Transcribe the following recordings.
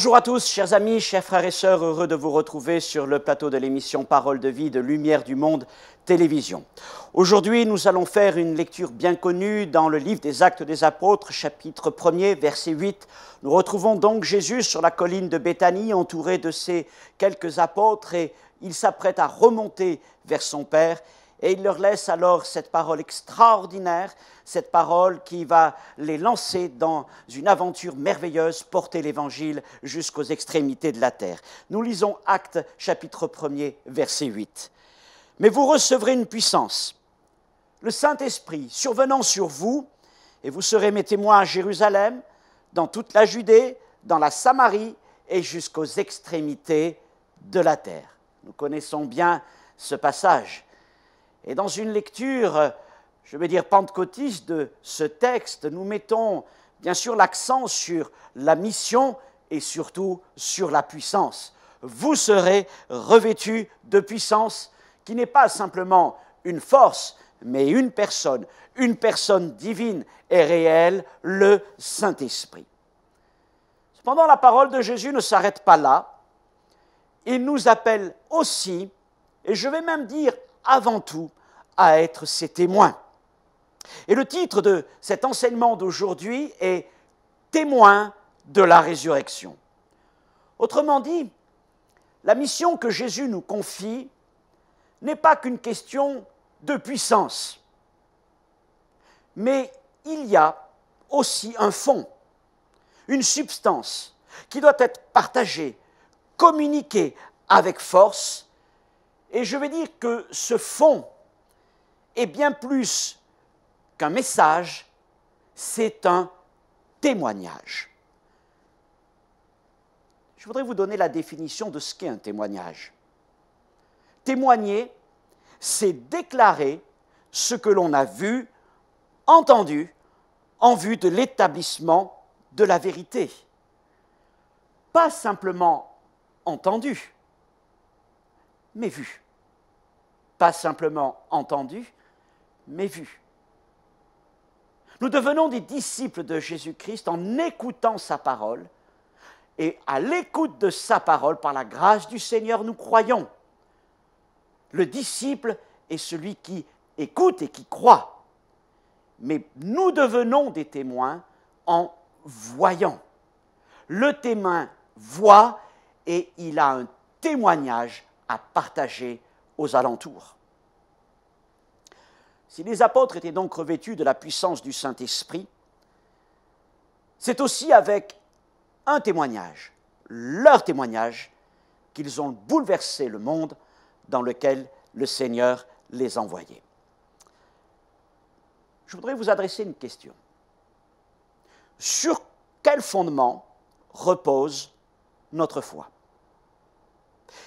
Bonjour à tous, chers amis, chers frères et sœurs, heureux de vous retrouver sur le plateau de l'émission Parole de vie de Lumière du Monde Télévision. Aujourd'hui, nous allons faire une lecture bien connue dans le livre des Actes des Apôtres, chapitre 1er, verset 8. Nous retrouvons donc Jésus sur la colline de Béthanie, entouré de ses quelques apôtres, et il s'apprête à remonter vers son Père. Et il leur laisse alors cette parole extraordinaire, cette parole qui va les lancer dans une aventure merveilleuse, porter l'Évangile jusqu'aux extrémités de la terre. Nous lisons Actes chapitre 1er, verset 8. Mais vous recevrez une puissance, le Saint-Esprit survenant sur vous, et vous serez mes témoins à Jérusalem, dans toute la Judée, dans la Samarie et jusqu'aux extrémités de la terre. Nous connaissons bien ce passage. Et dans une lecture, je vais dire pentecôtiste, de ce texte, nous mettons bien sûr l'accent sur la mission et surtout sur la puissance. Vous serez revêtus de puissance qui n'est pas simplement une force, mais une personne, une personne divine et réelle, le Saint-Esprit. Cependant, la parole de Jésus ne s'arrête pas là. Il nous appelle aussi, et je vais même dire avant tout à être ses témoins. Et le titre de cet enseignement d'aujourd'hui est Témoins de la résurrection. Autrement dit, la mission que Jésus nous confie n'est pas qu'une question de puissance, mais il y a aussi un fond, une substance qui doit être partagée, communiquée avec force et je vais dire que ce fond est bien plus qu'un message, c'est un témoignage. Je voudrais vous donner la définition de ce qu'est un témoignage. Témoigner, c'est déclarer ce que l'on a vu, entendu, en vue de l'établissement de la vérité. Pas simplement entendu, mais vu. Pas simplement entendu, mais vu. Nous devenons des disciples de Jésus-Christ en écoutant sa parole. Et à l'écoute de sa parole, par la grâce du Seigneur, nous croyons. Le disciple est celui qui écoute et qui croit. Mais nous devenons des témoins en voyant. Le témoin voit et il a un témoignage à partager aux alentours. Si les apôtres étaient donc revêtus de la puissance du Saint-Esprit, c'est aussi avec un témoignage, leur témoignage, qu'ils ont bouleversé le monde dans lequel le Seigneur les envoyait. Je voudrais vous adresser une question. Sur quel fondement repose notre foi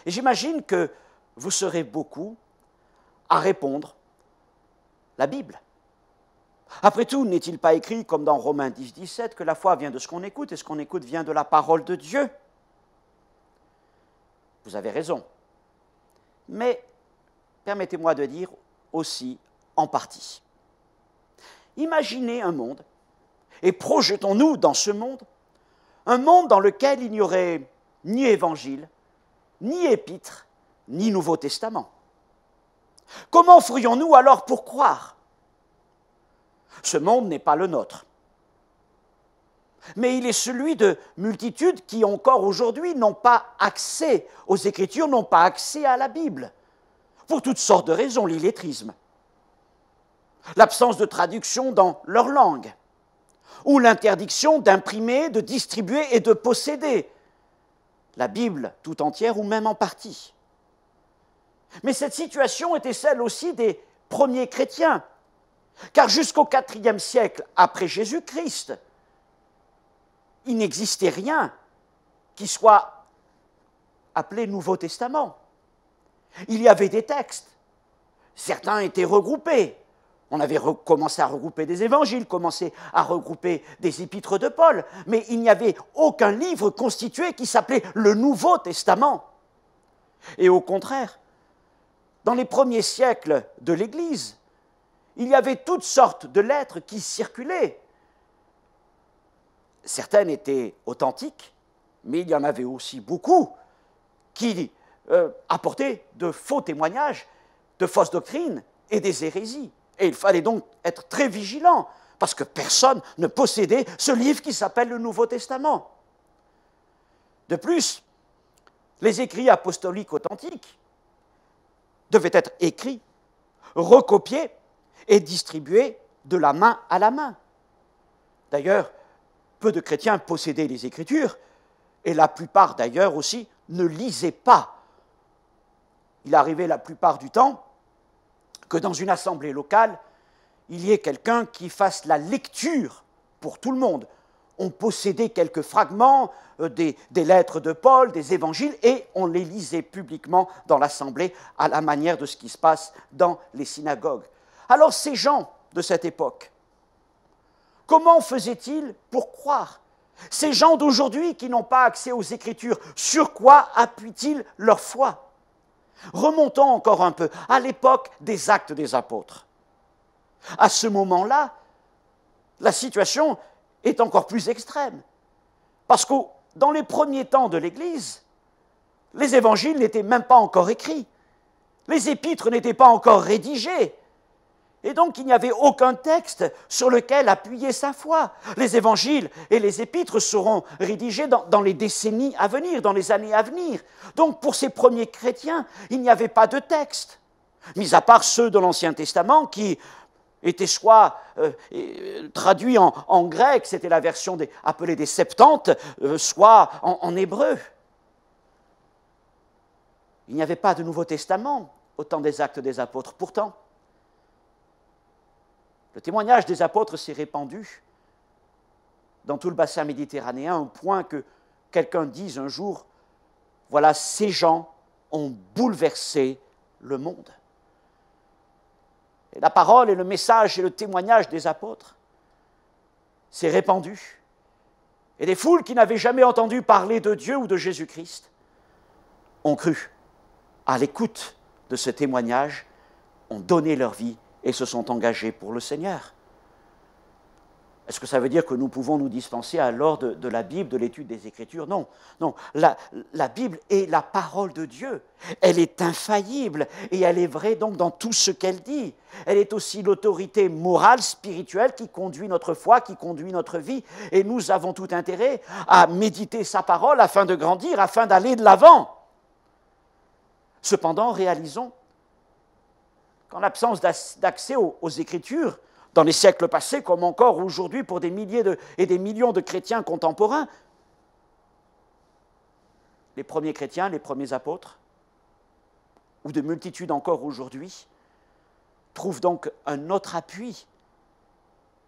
et j'imagine que vous serez beaucoup à répondre la Bible. Après tout, n'est-il pas écrit, comme dans Romains 10, 17, que la foi vient de ce qu'on écoute et ce qu'on écoute vient de la parole de Dieu Vous avez raison. Mais permettez-moi de dire aussi en partie. Imaginez un monde, et projetons-nous dans ce monde, un monde dans lequel il n'y aurait ni évangile, ni Épître, ni Nouveau Testament. Comment ferions-nous alors pour croire Ce monde n'est pas le nôtre. Mais il est celui de multitudes qui encore aujourd'hui n'ont pas accès aux Écritures, n'ont pas accès à la Bible, pour toutes sortes de raisons, l'illettrisme, l'absence de traduction dans leur langue, ou l'interdiction d'imprimer, de distribuer et de posséder la Bible tout entière ou même en partie. Mais cette situation était celle aussi des premiers chrétiens, car jusqu'au IVe siècle après Jésus-Christ, il n'existait rien qui soit appelé Nouveau Testament. Il y avait des textes, certains étaient regroupés, on avait commencé à regrouper des évangiles, commencé à regrouper des épîtres de Paul, mais il n'y avait aucun livre constitué qui s'appelait le Nouveau Testament. Et au contraire, dans les premiers siècles de l'Église, il y avait toutes sortes de lettres qui circulaient. Certaines étaient authentiques, mais il y en avait aussi beaucoup qui euh, apportaient de faux témoignages, de fausses doctrines et des hérésies. Et il fallait donc être très vigilant, parce que personne ne possédait ce livre qui s'appelle le Nouveau Testament. De plus, les écrits apostoliques authentiques devaient être écrits, recopiés et distribués de la main à la main. D'ailleurs, peu de chrétiens possédaient les Écritures, et la plupart d'ailleurs aussi ne lisaient pas. Il arrivait la plupart du temps que dans une assemblée locale, il y ait quelqu'un qui fasse la lecture pour tout le monde. On possédait quelques fragments euh, des, lettres de Paul, des évangiles, et on les lisait publiquement dans l'assemblée à la manière de ce qui se passe dans les synagogues. Alors ces gens de cette époque, comment faisaient-ils pour croire Ces gens d'aujourd'hui qui n'ont pas accès aux Écritures, sur quoi appuient-ils leur foi Remontons encore un peu à l'époque des actes des apôtres. À ce moment-là, la situation est encore plus extrême. Parce que dans les premiers temps de l'Église, les évangiles n'étaient même pas encore écrits. Les épîtres n'étaient pas encore rédigés. Et donc il n'y avait aucun texte sur lequel appuyer sa foi. Les évangiles et les épîtres seront rédigés dans, les décennies à venir, dans les années à venir. Donc pour ces premiers chrétiens, il n'y avait pas de texte, mis à part ceux de l'Ancien Testament qui étaient soit euh, euh, traduits en, grec, c'était la version appelée des Septante, euh, soit en, en hébreu. Il n'y avait pas de Nouveau Testament au temps des actes des apôtres. Pourtant, le témoignage des apôtres s'est répandu dans tout le bassin méditerranéen, au point que quelqu'un dise un jour, voilà, ces gens ont bouleversé le monde. Et la parole et le message et le témoignage des apôtres s'est répandu. Et des foules qui n'avaient jamais entendu parler de Dieu ou de Jésus-Christ ont cru à l'écoute de ce témoignage, ont donné leur vie et se sont engagés pour le Seigneur. Est-ce que ça veut dire que nous pouvons nous dispenser alors de, de la Bible, de l'étude des Écritures Non, non. La, la, Bible est la parole de Dieu. Elle est infaillible et elle est vraie donc dans tout ce qu'elle dit. Elle est aussi l'autorité morale, spirituelle qui conduit notre foi, qui conduit notre vie. Et nous avons tout intérêt à méditer sa parole afin de grandir, afin d'aller de l'avant. Cependant, réalisons en l'absence d'accès aux, Écritures, dans les siècles passés comme encore aujourd'hui pour des milliers et des millions de chrétiens contemporains, les premiers chrétiens, les premiers apôtres, ou de multitudes encore aujourd'hui, trouvent donc un autre appui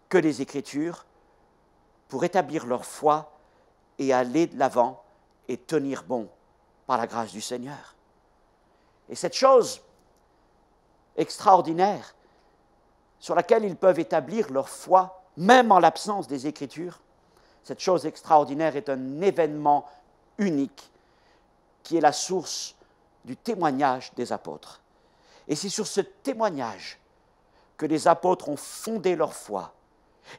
que les Écritures pour établir leur foi et aller de l'avant et tenir bon par la grâce du Seigneur. Et cette chose extraordinaire sur laquelle ils peuvent établir leur foi, même en l'absence des Écritures. Cette chose extraordinaire est un événement unique qui est la source du témoignage des apôtres. Et c'est sur ce témoignage que les apôtres ont fondé leur foi.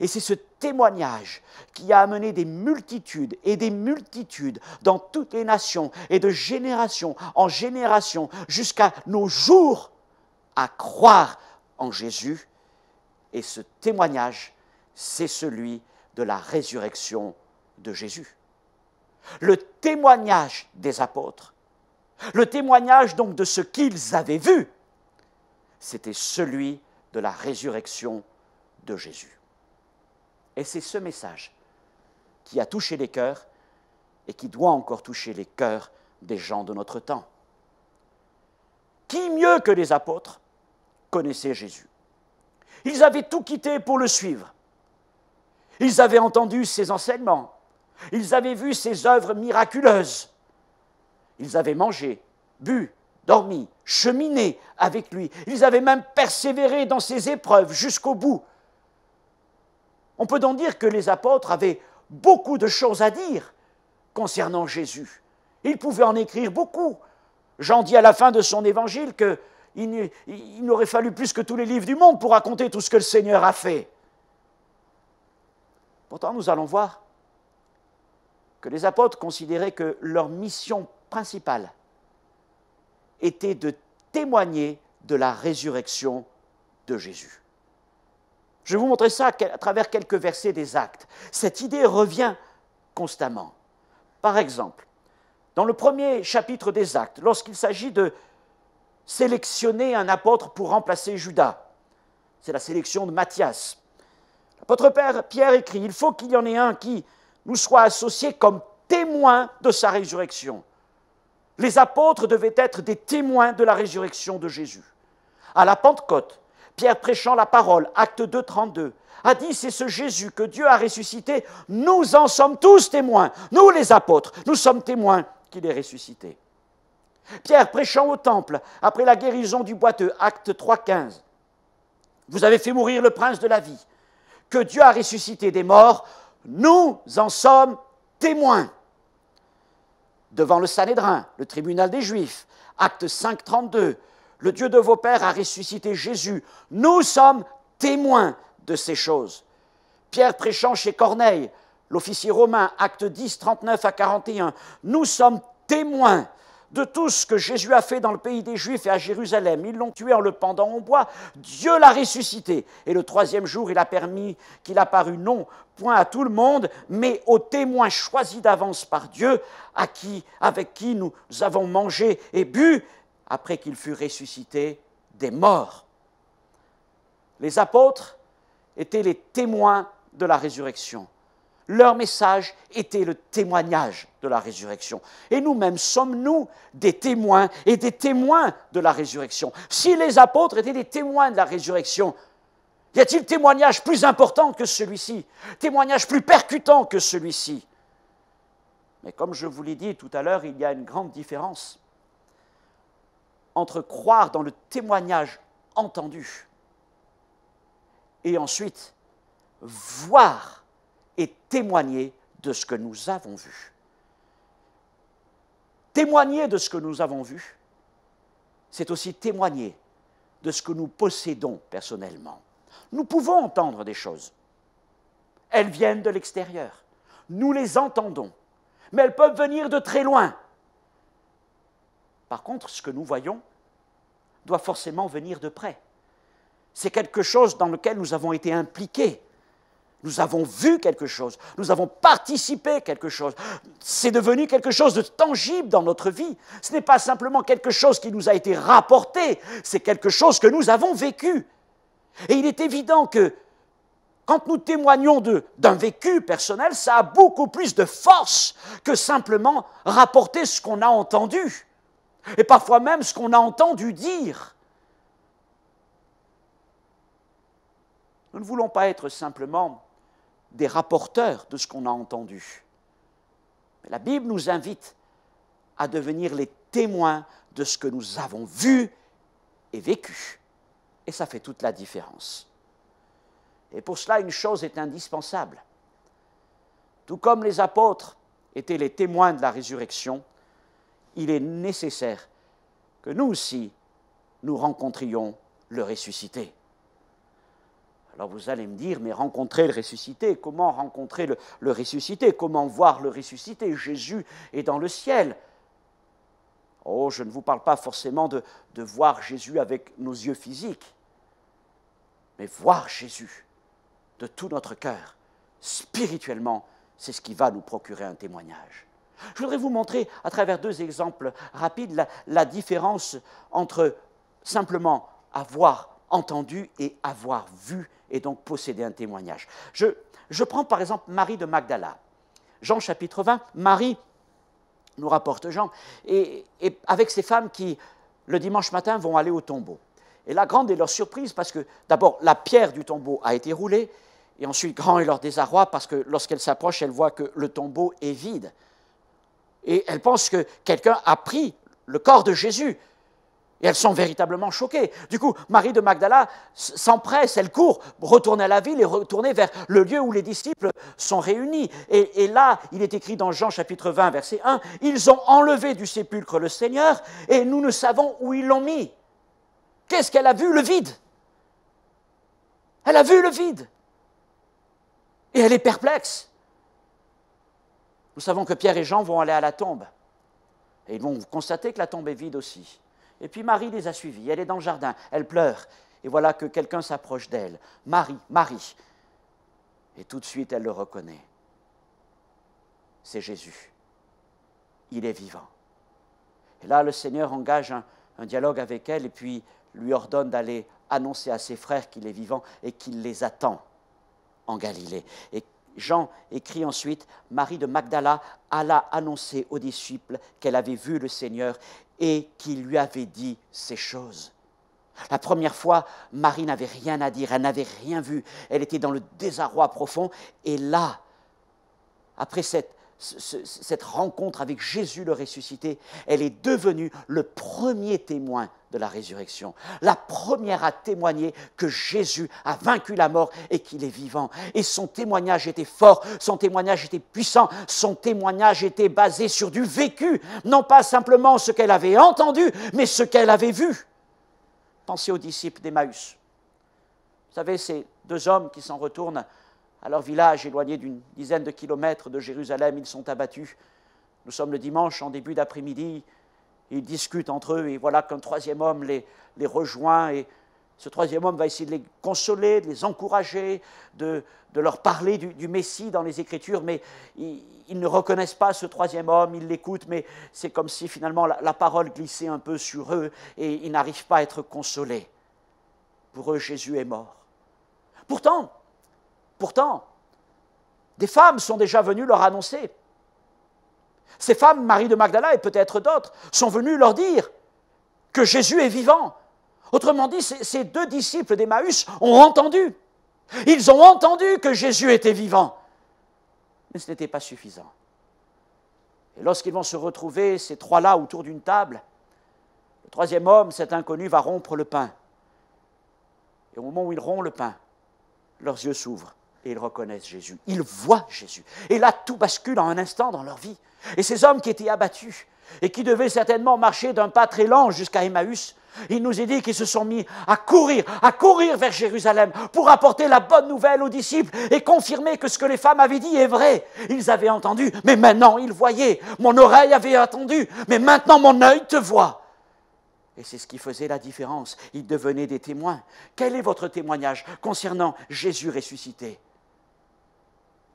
Et c'est ce témoignage qui a amené des multitudes et des multitudes dans toutes les nations et de génération en génération jusqu'à nos jours à croire en Jésus. Et ce témoignage, c'est celui de la résurrection de Jésus. Le témoignage des apôtres, le témoignage donc de ce qu'ils avaient vu, c'était celui de la résurrection de Jésus. Et c'est ce message qui a touché les cœurs et qui doit encore toucher les cœurs des gens de notre temps. Qui mieux que les apôtres connaissaient Jésus. Ils avaient tout quitté pour le suivre. Ils avaient entendu ses enseignements. Ils avaient vu ses œuvres miraculeuses. Ils avaient mangé, bu, dormi, cheminé avec lui. Ils avaient même persévéré dans ses épreuves jusqu'au bout. On peut donc dire que les apôtres avaient beaucoup de choses à dire concernant Jésus. Ils pouvaient en écrire beaucoup. Jean dit à la fin de son évangile que il, n'aurait fallu plus que tous les livres du monde pour raconter tout ce que le Seigneur a fait. Pourtant, nous allons voir que les apôtres considéraient que leur mission principale était de témoigner de la résurrection de Jésus. Je vais vous montrer ça à travers quelques versets des actes. Cette idée revient constamment. Par exemple, dans le premier chapitre des actes, lorsqu'il s'agit de sélectionner un apôtre pour remplacer Judas. C'est la sélection de Matthias. L'apôtre Pierre écrit, il faut qu'il y en ait un qui nous soit associé comme témoin de sa résurrection. Les apôtres devaient être des témoins de la résurrection de Jésus. À la Pentecôte, Pierre prêchant la parole, acte 2, 32, a dit C'est ce Jésus que Dieu a ressuscité, nous en sommes tous témoins, nous les apôtres, nous sommes témoins qu'il est ressuscité. Pierre prêchant au temple, après la guérison du boiteux, acte 3.15. Vous avez fait mourir le prince de la vie, que Dieu a ressuscité des morts, nous en sommes témoins. Devant le Sanhédrin, le tribunal des Juifs, acte 5.32, le Dieu de vos pères a ressuscité Jésus, nous sommes témoins de ces choses. Pierre prêchant chez Corneille, l'officier romain, acte 10, 39 à 41, nous sommes témoins de tout ce que Jésus a fait dans le pays des Juifs et à Jérusalem. Ils l'ont tué en le pendant au bois. Dieu l'a ressuscité. Et le troisième jour, il a permis qu'il apparût non point à tout le monde, mais aux témoins choisis d'avance par Dieu, à avec qui nous avons mangé et bu, après qu'il fut ressuscité des morts. Les apôtres étaient les témoins de la résurrection. Leur message était le témoignage de la résurrection. Et nous-mêmes sommes-nous des témoins et des témoins de la résurrection. Si les apôtres étaient des témoins de la résurrection, y a-t-il témoignage plus important que celui-ci Témoignage plus percutant que celui-ci Mais comme je vous l'ai dit tout à l'heure, il y a une grande différence entre croire dans le témoignage entendu et ensuite voir et témoigner de ce que nous avons vu. Témoigner de ce que nous avons vu, c'est aussi témoigner de ce que nous possédons personnellement. Nous pouvons entendre des choses. Elles viennent de l'extérieur. Nous les entendons. Mais elles peuvent venir de très loin. Par contre, ce que nous voyons doit forcément venir de près. C'est quelque chose dans lequel nous avons été impliqués. Nous avons vu quelque chose, nous avons participé à quelque chose. C'est devenu quelque chose de tangible dans notre vie. Ce n'est pas simplement quelque chose qui nous a été rapporté, c'est quelque chose que nous avons vécu. Et il est évident que quand nous témoignons d'un vécu personnel, ça a beaucoup plus de force que simplement rapporter ce qu'on a entendu. Et parfois même ce qu'on a entendu dire. Nous ne voulons pas être simplement des rapporteurs de ce qu'on a entendu. Mais la Bible nous invite à devenir les témoins de ce que nous avons vu et vécu. Et ça fait toute la différence. Et pour cela, une chose est indispensable. Tout comme les apôtres étaient les témoins de la résurrection, il est nécessaire que nous aussi, nous rencontrions le ressuscité. Alors vous allez me dire, mais rencontrer le ressuscité, comment rencontrer le, ressuscité Comment voir le ressuscité Jésus est dans le ciel. Oh, je ne vous parle pas forcément de, voir Jésus avec nos yeux physiques, mais voir Jésus de tout notre cœur, spirituellement, c'est ce qui va nous procurer un témoignage. Je voudrais vous montrer à travers deux exemples rapides la, la différence entre simplement avoir entendu et avoir vu et donc posséder un témoignage. Je, je prends par exemple Marie de Magdala. Jean chapitre 20, Marie, nous rapporte Jean, et, avec ces femmes qui, le dimanche matin, vont aller au tombeau. Et la grande est leur surprise parce que d'abord, la pierre du tombeau a été roulée, et ensuite, grand est leur désarroi parce que lorsqu'elles s'approchent, elles voient que le tombeau est vide. Et elles pensent que quelqu'un a pris le corps de Jésus. Et elles sont véritablement choquées. Du coup, Marie de Magdala s'empresse, elle court, retourne à la ville et retourne vers le lieu où les disciples sont réunis. Et, et, là, il est écrit dans Jean chapitre 20, verset 1, Ils ont enlevé du sépulcre le Seigneur et nous ne savons où ils l'ont mis. Qu'est-ce qu'elle a vu Le vide. Elle a vu le vide. Et elle est perplexe. Nous savons que Pierre et Jean vont aller à la tombe. Et ils vont constater que la tombe est vide aussi. Et puis Marie les a suivis. Elle est dans le jardin, elle pleure. Et voilà que quelqu'un s'approche d'elle. Marie, Marie. Et tout de suite, elle le reconnaît. C'est Jésus. Il est vivant. Et là, le Seigneur engage un, dialogue avec elle et puis lui ordonne d'aller annoncer à ses frères qu'il est vivant et qu'il les attend en Galilée. Et Jean écrit ensuite, Marie de Magdala alla annoncer aux disciples qu'elle avait vu le Seigneur et qui lui avait dit ces choses. La première fois, Marie n'avait rien à dire, elle n'avait rien vu, elle était dans le désarroi profond, et là, après cette cette rencontre avec Jésus le ressuscité, elle est devenue le premier témoin de la résurrection, la première à témoigner que Jésus a vaincu la mort et qu'il est vivant. Et son témoignage était fort, son témoignage était puissant, son témoignage était basé sur du vécu, non pas simplement ce qu'elle avait entendu, mais ce qu'elle avait vu. Pensez aux disciples d'Emmaüs. Vous savez, ces deux hommes qui s'en retournent à leur village, éloigné d'une dizaine de kilomètres de Jérusalem, ils sont abattus. Nous sommes le dimanche en début d'après-midi. Ils discutent entre eux et voilà qu'un troisième homme les, les rejoint et ce troisième homme va essayer de les consoler, de les encourager, de, leur parler du, Messie dans les Écritures, mais ils, ne reconnaissent pas ce troisième homme, ils l'écoutent, mais c'est comme si finalement la, parole glissait un peu sur eux et ils n'arrivent pas à être consolés. Pour eux, Jésus est mort. Pourtant, Pourtant, des femmes sont déjà venues leur annoncer. Ces femmes, Marie de Magdala et peut-être d'autres, sont venues leur dire que Jésus est vivant. Autrement dit, ces deux disciples d'Emmaüs ont entendu. Ils ont entendu que Jésus était vivant. Mais ce n'était pas suffisant. Et lorsqu'ils vont se retrouver, ces trois-là, autour d'une table, le troisième homme, cet inconnu, va rompre le pain. Et au moment où il rompt le pain, leurs yeux s'ouvrent et ils reconnaissent Jésus. Ils voient Jésus. Et là, tout bascule en un instant dans leur vie. Et ces hommes qui étaient abattus et qui devaient certainement marcher d'un pas très lent jusqu'à Emmaüs, il nous est dit qu'ils se sont mis à courir, à courir vers Jérusalem pour apporter la bonne nouvelle aux disciples et confirmer que ce que les femmes avaient dit est vrai. Ils avaient entendu, mais maintenant ils voyaient. Mon oreille avait attendu, mais maintenant mon œil te voit. Et c'est ce qui faisait la différence. Ils devenaient des témoins. Quel est votre témoignage concernant Jésus ressuscité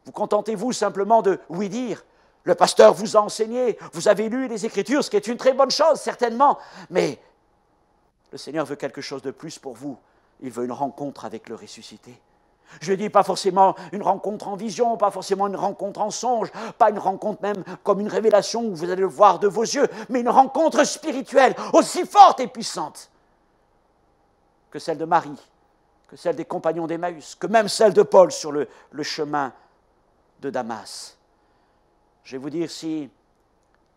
vous contentez-vous simplement de oui dire Le pasteur vous a enseigné, vous avez lu les Écritures, ce qui est une très bonne chose, certainement, mais le Seigneur veut quelque chose de plus pour vous. Il veut une rencontre avec le ressuscité. Je ne dis pas forcément une rencontre en vision, pas forcément une rencontre en songe, pas une rencontre même comme une révélation où vous allez le voir de vos yeux, mais une rencontre spirituelle aussi forte et puissante que celle de Marie, que celle des compagnons d'Emmaüs, que même celle de Paul sur le, le chemin de Damas. Je vais vous dire, si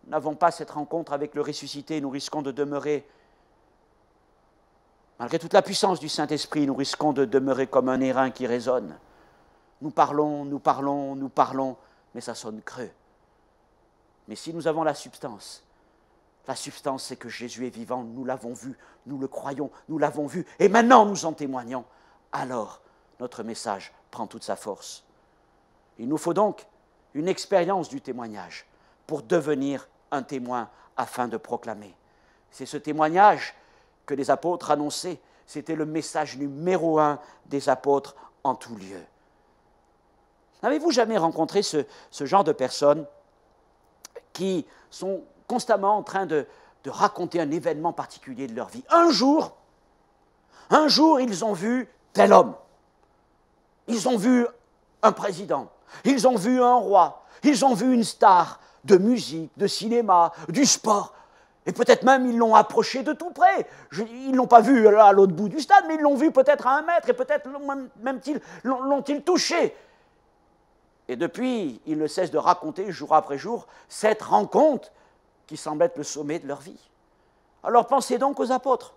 nous n'avons pas cette rencontre avec le ressuscité, nous risquons de demeurer, malgré toute la puissance du Saint-Esprit, nous risquons de demeurer comme un airain qui résonne. Nous parlons, nous parlons, nous parlons, mais ça sonne creux. Mais si nous avons la substance, la substance c'est que Jésus est vivant, nous l'avons vu, nous le croyons, nous l'avons vu, et maintenant nous en témoignons, alors notre message prend toute sa force. Il nous faut donc une expérience du témoignage pour devenir un témoin afin de proclamer. C'est ce témoignage que les apôtres annonçaient. C'était le message numéro un des apôtres en tout lieu. N'avez-vous jamais rencontré ce, genre de personnes qui sont constamment en train de raconter un événement particulier de leur vie Un jour, un jour, ils ont vu tel homme. Ils ont vu un président. Ils ont vu un roi, ils ont vu une star de musique, de cinéma, du sport. Et peut-être même ils l'ont approché de tout près. ils ne l'ont pas vu euh, à l'autre bout du stade, mais ils l'ont vu peut-être à un mètre et peut-être même-ils même lont ils touché. Et depuis, ils ne cessent de raconter jour après jour cette rencontre qui semble être le sommet de leur vie. Alors pensez donc aux apôtres.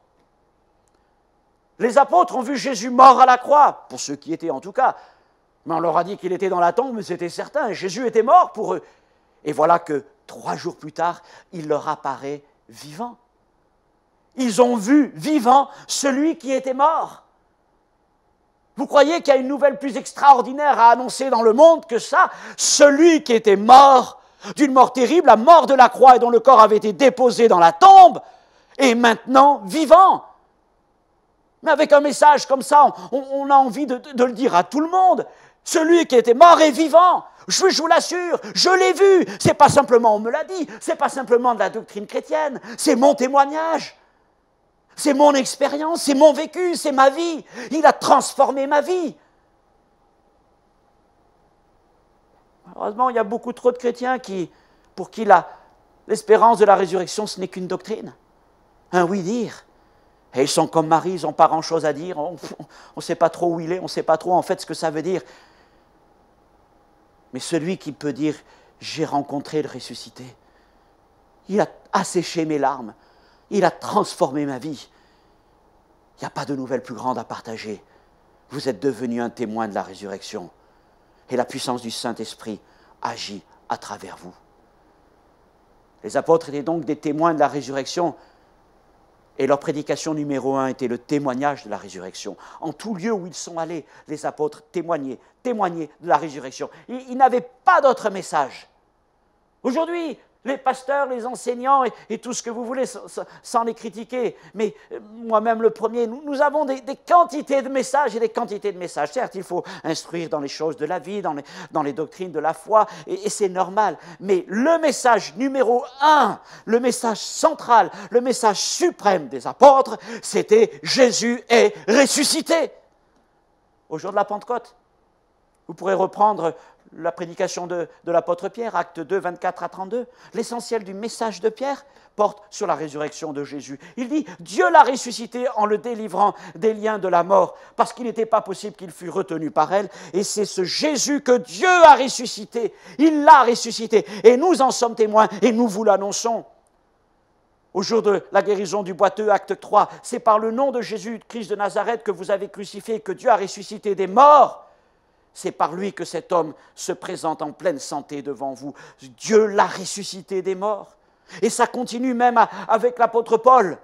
Les apôtres ont vu Jésus mort à la croix, pour ceux qui étaient en tout cas, mais on leur a dit qu'il était dans la tombe, mais c'était certain. Jésus était mort pour eux. Et voilà que trois jours plus tard, il leur apparaît vivant. Ils ont vu vivant celui qui était mort. Vous croyez qu'il y a une nouvelle plus extraordinaire à annoncer dans le monde que ça Celui qui était mort d'une mort terrible, la mort de la croix et dont le corps avait été déposé dans la tombe, est maintenant vivant. Mais avec un message comme ça, on, a envie de le dire à tout le monde. Celui qui était mort et vivant. Je, vous l'assure, je l'ai vu. C'est pas simplement on me l'a dit, c'est pas simplement de la doctrine chrétienne, c'est mon témoignage. C'est mon expérience, c'est mon vécu, c'est ma vie. Il a transformé ma vie. Malheureusement, il y a beaucoup trop de chrétiens qui, pour qui l'espérance de la résurrection, ce n'est qu'une doctrine, un oui-dire. Et ils sont comme Marie, ils n'ont pas grand-chose à dire, on ne sait pas trop où il est, on ne sait pas trop en fait ce que ça veut dire. Mais celui qui peut dire j'ai rencontré le ressuscité, il a asséché mes larmes, il a transformé ma vie. Il n'y a pas de nouvelle plus grande à partager. Vous êtes devenu un témoin de la résurrection et la puissance du Saint-Esprit agit à travers vous. Les apôtres étaient donc des témoins de la résurrection et leur prédication numéro un était le témoignage de la résurrection. En tout lieu où ils sont allés, les apôtres témoignaient, témoignaient de la résurrection. Ils, n'avaient pas d'autre message. Aujourd'hui, les pasteurs, les enseignants et, tout ce que vous voulez, sans, les critiquer. Mais euh, moi-même le premier, nous, avons des, quantités de messages et des quantités de messages. Certes, il faut instruire dans les choses de la vie, dans les, dans les doctrines de la foi, et, et c'est normal. Mais le message numéro un, le message central, le message suprême des apôtres, c'était Jésus est ressuscité au jour de la Pentecôte. Vous pourrez reprendre la prédication de, l'apôtre Pierre, acte 2, 24 à 32, l'essentiel du message de Pierre porte sur la résurrection de Jésus. Il dit, Dieu l'a ressuscité en le délivrant des liens de la mort, parce qu'il n'était pas possible qu'il fût retenu par elle. Et c'est ce Jésus que Dieu a ressuscité. Il l'a ressuscité. Et nous en sommes témoins, et nous vous l'annonçons. Au jour de la guérison du boiteux, acte 3, c'est par le nom de Jésus-Christ de Nazareth que vous avez crucifié, que Dieu a ressuscité des morts c'est par lui que cet homme se présente en pleine santé devant vous. Dieu l'a ressuscité des morts. Et ça continue même avec l'apôtre Paul.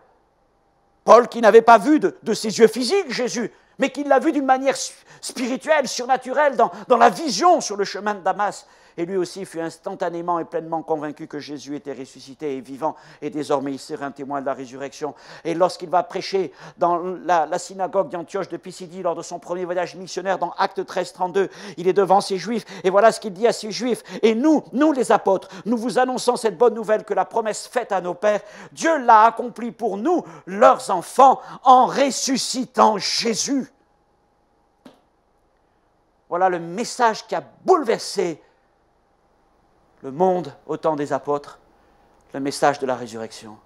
Paul qui n'avait pas vu de, ses yeux physiques Jésus, mais qu'il l'a vu d'une manière spirituelle, surnaturelle, dans, la vision sur le chemin de Damas. Et lui aussi fut instantanément et pleinement convaincu que Jésus était ressuscité et vivant, et désormais il serait un témoin de la résurrection. Et lorsqu'il va prêcher dans la, synagogue d'Antioche de Pisidie lors de son premier voyage missionnaire dans Acte 13, 32, il est devant ces Juifs, et voilà ce qu'il dit à ces Juifs. Et nous, nous les apôtres, nous vous annonçons cette bonne nouvelle que la promesse faite à nos pères, Dieu l'a accomplie pour nous, leurs enfants, en ressuscitant Jésus. Voilà le message qui a bouleversé le monde au temps des apôtres, le message de la résurrection.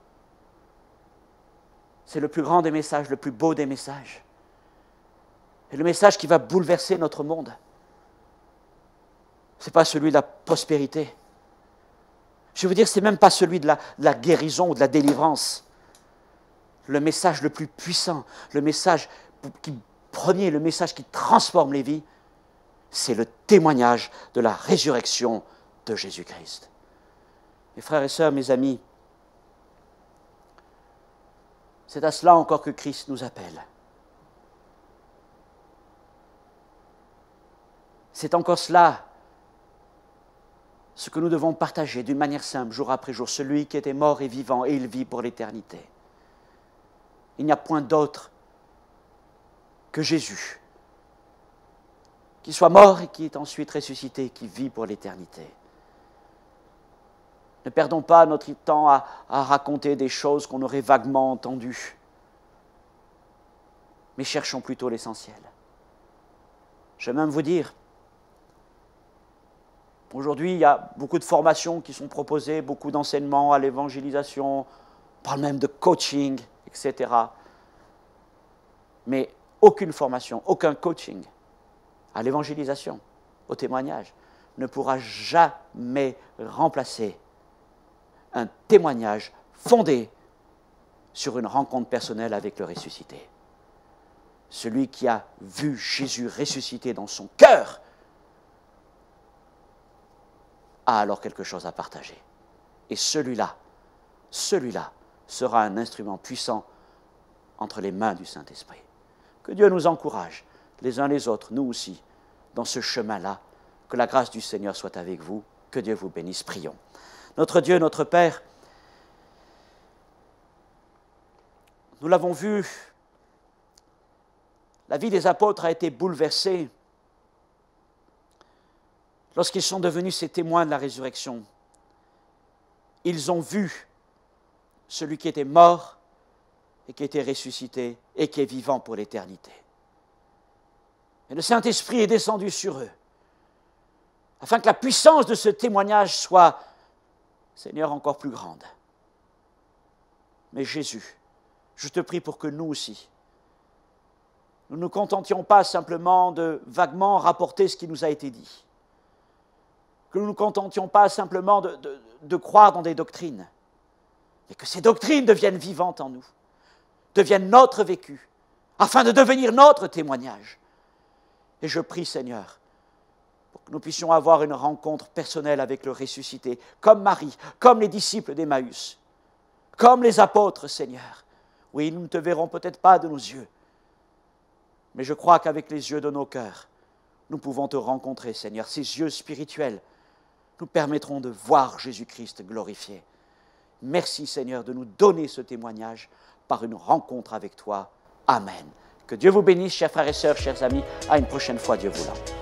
C'est le plus grand des messages, le plus beau des messages. Et le message qui va bouleverser notre monde, ce n'est pas celui de la prospérité. Je veux dire, ce n'est même pas celui de la, la guérison ou de la délivrance. Le message le plus puissant, le message qui premier, le message qui transforme les vies, c'est le témoignage de la résurrection de Jésus-Christ. Mes frères et sœurs, mes amis, c'est à cela encore que Christ nous appelle. C'est encore cela ce que nous devons partager d'une manière simple, jour après jour, celui qui était mort est vivant et il vit pour l'éternité. Il n'y a point d'autre que Jésus qui soit mort et qui est ensuite ressuscité, qui vit pour l'éternité. Ne perdons pas notre temps à, raconter des choses qu'on aurait vaguement entendues, mais cherchons plutôt l'essentiel. Je vais même vous dire, aujourd'hui il y a beaucoup de formations qui sont proposées, beaucoup d'enseignements à l'évangélisation, on parle même de coaching, etc. Mais aucune formation, aucun coaching à l'évangélisation, au témoignage, ne pourra jamais remplacer un témoignage fondé sur une rencontre personnelle avec le ressuscité. Celui qui a vu Jésus ressuscité dans son cœur a alors quelque chose à partager. Et celui-là, celui-là sera un instrument puissant entre les mains du Saint-Esprit. Que Dieu nous encourage, les uns les autres, nous aussi, dans ce chemin-là. Que la grâce du Seigneur soit avec vous. Que Dieu vous bénisse. Prions. Notre Dieu, notre Père, nous l'avons vu, la vie des apôtres a été bouleversée lorsqu'ils sont devenus ces témoins de la résurrection. Ils ont vu celui qui était mort et qui était ressuscité et qui est vivant pour l'éternité. Et le Saint-Esprit est descendu sur eux, afin que la puissance de ce témoignage soit, Seigneur, encore plus grande. Mais Jésus, je te prie pour que nous aussi, nous ne nous contentions pas simplement de vaguement rapporter ce qui nous a été dit, que nous ne nous contentions pas simplement de, croire dans des doctrines, mais que ces doctrines deviennent vivantes en nous, deviennent notre vécu, afin de devenir notre témoignage et je prie, Seigneur, pour que nous puissions avoir une rencontre personnelle avec le ressuscité, comme Marie, comme les disciples d'Emmaüs, comme les apôtres, Seigneur. Oui, nous ne te verrons peut-être pas de nos yeux, mais je crois qu'avec les yeux de nos cœurs, nous pouvons te rencontrer, Seigneur. Ces yeux spirituels nous permettront de voir Jésus-Christ glorifié. Merci, Seigneur, de nous donner ce témoignage par une rencontre avec toi. Amen. Que Dieu vous bénisse, chers frères et sœurs, chers amis. À une prochaine fois, Dieu vous l'a.